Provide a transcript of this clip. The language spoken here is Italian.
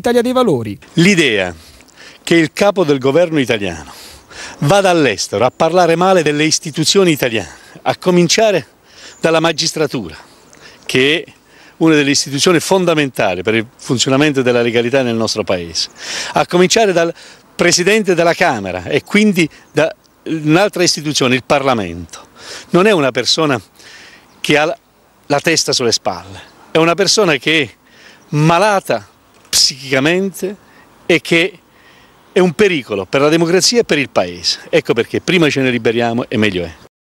dell'Italia dei Valori. L'idea che il capo del governo italiano vada all'estero a parlare male delle istituzioni italiane, a cominciare dalla magistratura, che è una delle istituzioni fondamentali per il funzionamento della legalità nel nostro Paese, a cominciare dal Presidente della Camera e quindi da un'altra istituzione, il Parlamento. Non è una persona che ha la testa sulle spalle, è una persona che è malata psichicamente e che è un pericolo per la democrazia e per il Paese. Ecco perché prima ce ne liberiamo e meglio è.